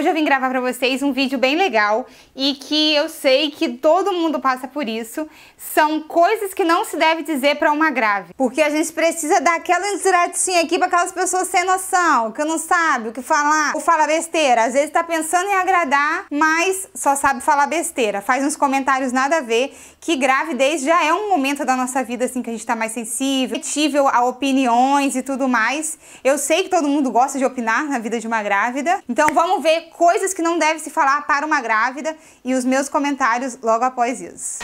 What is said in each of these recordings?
hoje eu vim gravar para vocês um vídeo bem legal e que eu sei que todo mundo passa por isso. São coisas que não se deve dizer para uma grávida. Porque a gente precisa dar aquela insurretinha aqui para aquelas pessoas sem noção, que não sabe o que falar ou fala besteira. Às vezes tá pensando em agradar, mas só sabe falar besteira. Faz uns comentários nada a ver, que gravidez já é um momento da nossa vida assim que a gente tá mais sensível, sensível a opiniões e tudo mais. Eu sei que todo mundo gosta de opinar na vida de uma grávida. Então vamos ver coisas que não deve se falar para uma grávida e os meus comentários logo após isso.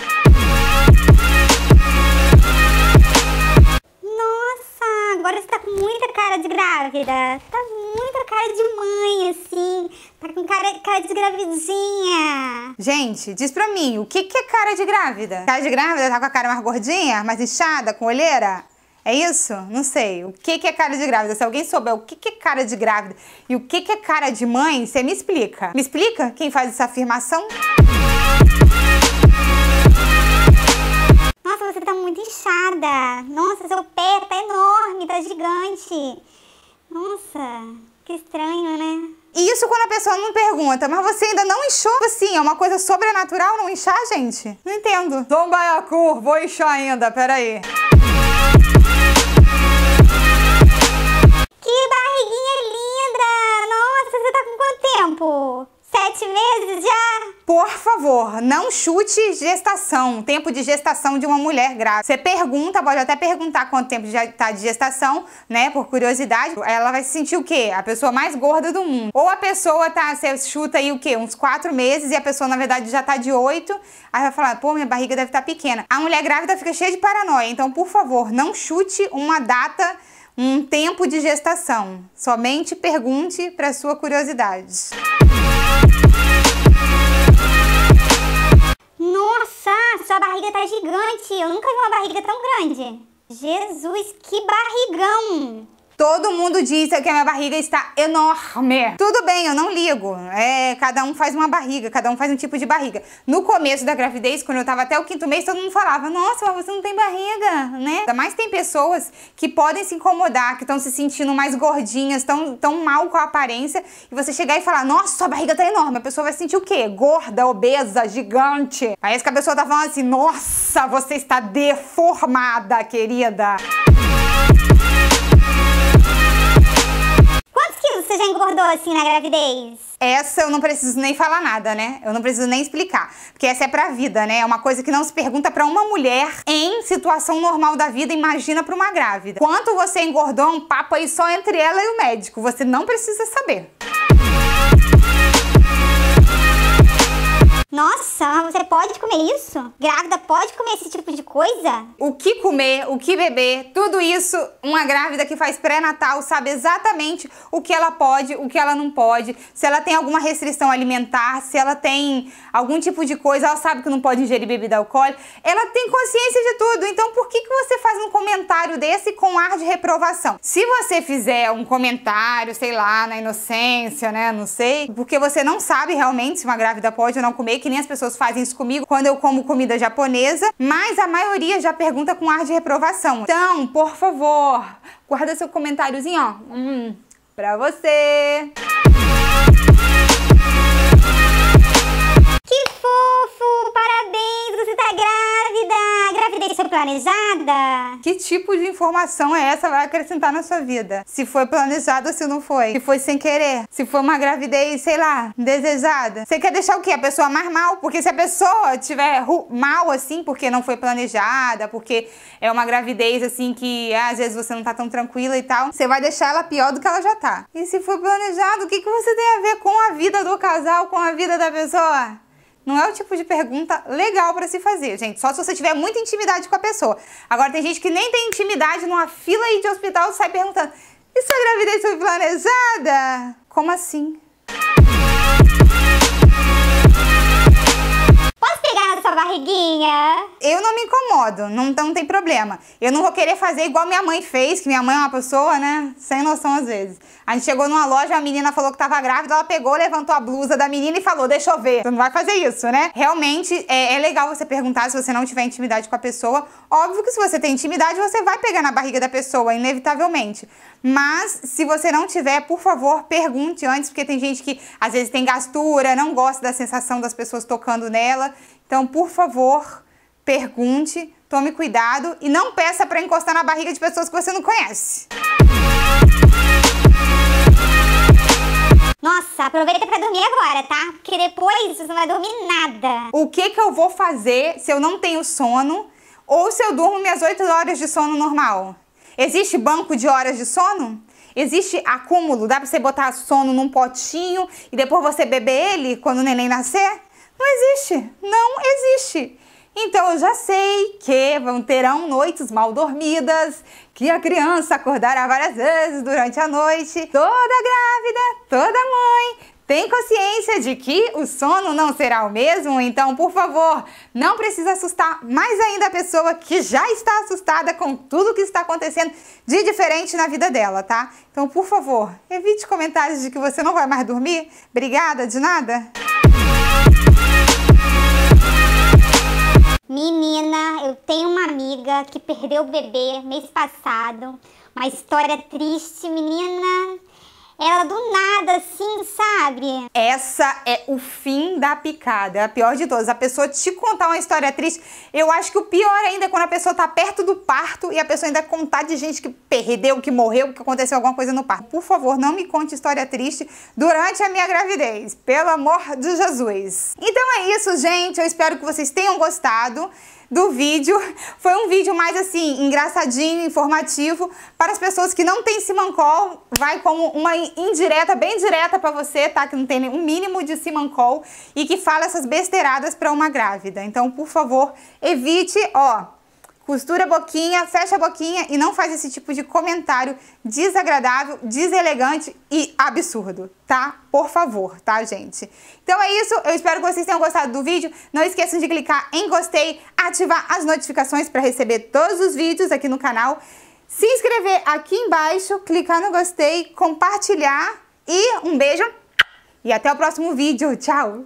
Nossa, agora você tá com muita cara de grávida. Tá muita cara de mãe, assim. Tá com cara, cara de gravidinha. Gente, diz pra mim, o que, que é cara de grávida? Cara de grávida tá com a cara mais gordinha, mais inchada, com olheira? É isso? Não sei. O que, que é cara de grávida? Se alguém souber o que, que é cara de grávida e o que, que é cara de mãe, você me explica. Me explica quem faz essa afirmação? Nossa, você tá muito inchada. Nossa, seu pé tá enorme, tá gigante. Nossa, que estranho, né? E isso quando a pessoa não pergunta, mas você ainda não inchou? Tipo assim, é uma coisa sobrenatural não inchar, gente? Não entendo. Tom a vou inchar ainda, peraí. tempo? Sete meses já? Por favor, não chute gestação, tempo de gestação de uma mulher grávida. Você pergunta, pode até perguntar quanto tempo já está de gestação, né? Por curiosidade, ela vai se sentir o quê? A pessoa mais gorda do mundo. Ou a pessoa tá, você chuta aí o quê? Uns quatro meses e a pessoa, na verdade, já tá de oito. Aí vai falar, pô, minha barriga deve estar tá pequena. A mulher grávida fica cheia de paranoia. Então, por favor, não chute uma data, um tempo de gestação. Somente pergunte para sua curiosidade. Nossa, sua barriga tá gigante. Eu nunca vi uma barriga tão grande. Jesus, que barrigão! Todo mundo diz que a minha barriga está enorme. Tudo bem, eu não ligo. É, cada um faz uma barriga, cada um faz um tipo de barriga. No começo da gravidez, quando eu estava até o quinto mês, todo mundo falava, nossa, mas você não tem barriga, né? Mas tem pessoas que podem se incomodar, que estão se sentindo mais gordinhas, tão, tão mal com a aparência, e você chegar e falar, nossa, sua barriga tá enorme. A pessoa vai se sentir o quê? Gorda, obesa, gigante. Parece que a pessoa tá falando assim, nossa, você está deformada, querida. você já engordou assim na gravidez? Essa eu não preciso nem falar nada, né? Eu não preciso nem explicar. Porque essa é pra vida, né? É uma coisa que não se pergunta pra uma mulher em situação normal da vida, imagina pra uma grávida. Quanto você engordou, um papo aí só entre ela e o médico. Você não precisa saber. Música nossa, você pode comer isso? Grávida pode comer esse tipo de coisa? O que comer, o que beber, tudo isso, uma grávida que faz pré-natal sabe exatamente o que ela pode, o que ela não pode, se ela tem alguma restrição alimentar, se ela tem algum tipo de coisa, ela sabe que não pode ingerir bebida alcoólica, ela tem consciência de tudo. Então por que, que você faz um comentário desse com ar de reprovação? Se você fizer um comentário, sei lá, na inocência, né, não sei, porque você não sabe realmente se uma grávida pode ou não comer, que nem as pessoas fazem isso comigo quando eu como comida japonesa, mas a maioria já pergunta com ar de reprovação. Então, por favor, guarda seu comentáriozinho, ó, hum, pra você. Que fofo! planejada? Que tipo de informação é essa vai acrescentar na sua vida? Se foi planejado ou se não foi? Se foi sem querer? Se foi uma gravidez, sei lá, desejada? Você quer deixar o quê? A pessoa mais mal? Porque se a pessoa tiver mal assim, porque não foi planejada, porque é uma gravidez assim que ah, às vezes você não tá tão tranquila e tal, você vai deixar ela pior do que ela já tá. E se foi planejado, o que, que você tem a ver com a vida do casal, com a vida da pessoa? não é o tipo de pergunta legal para se fazer, gente. Só se você tiver muita intimidade com a pessoa. Agora, tem gente que nem tem intimidade numa fila aí de hospital sai perguntando: e sua gravidez foi planejada? Como assim? amiguinha. Eu não me incomodo, não, não tem problema. Eu não vou querer fazer igual minha mãe fez, que minha mãe é uma pessoa, né, sem noção às vezes. A gente chegou numa loja, a menina falou que tava grávida, ela pegou, levantou a blusa da menina e falou, deixa eu ver. Você não vai fazer isso, né? Realmente, é, é legal você perguntar se você não tiver intimidade com a pessoa. Óbvio que se você tem intimidade, você vai pegar na barriga da pessoa, inevitavelmente. Mas, se você não tiver, por favor, pergunte antes, porque tem gente que às vezes tem gastura, não gosta da sensação das pessoas tocando nela. Então, por favor, pergunte, tome cuidado e não peça para encostar na barriga de pessoas que você não conhece. Nossa, aproveita para dormir agora, tá? Porque depois você não vai dormir nada. O que que eu vou fazer se eu não tenho sono ou se eu durmo minhas 8 horas de sono normal? Existe banco de horas de sono? Existe acúmulo? Dá para você botar sono num potinho e depois você beber ele quando o neném nascer? Não existe, não existe. Então eu já sei que vão terão noites mal dormidas, que a criança acordará várias vezes durante a noite. Toda grávida, toda mãe tem consciência de que o sono não será o mesmo, então por favor, não precisa assustar mais ainda a pessoa que já está assustada com tudo que está acontecendo de diferente na vida dela, tá? Então por favor, evite comentários de que você não vai mais dormir. Obrigada, de nada. Menina, eu tenho uma amiga que perdeu o bebê mês passado. Uma história triste, menina. Ela do nada, assim, sabe? Essa é o fim da picada. É a pior de todas. A pessoa te contar uma história triste. Eu acho que o pior ainda é quando a pessoa tá perto do parto e a pessoa ainda contar de gente que perdeu, que morreu, que aconteceu alguma coisa no parto. Por favor, não me conte história triste durante a minha gravidez. Pelo amor de Jesus. Então é isso, gente. Eu espero que vocês tenham gostado do vídeo. Foi um vídeo mais assim, engraçadinho, informativo. Para as pessoas que não têm Simancol, vai como uma indireta, bem direta para você, tá? Que não tem nenhum mínimo de Simancol e que fala essas besteiradas para uma grávida. Então, por favor, evite, ó, Costura a boquinha, fecha a boquinha e não faz esse tipo de comentário desagradável, deselegante e absurdo, tá? Por favor, tá, gente? Então é isso, eu espero que vocês tenham gostado do vídeo. Não esqueçam de clicar em gostei, ativar as notificações para receber todos os vídeos aqui no canal, se inscrever aqui embaixo, clicar no gostei, compartilhar e um beijo e até o próximo vídeo. Tchau!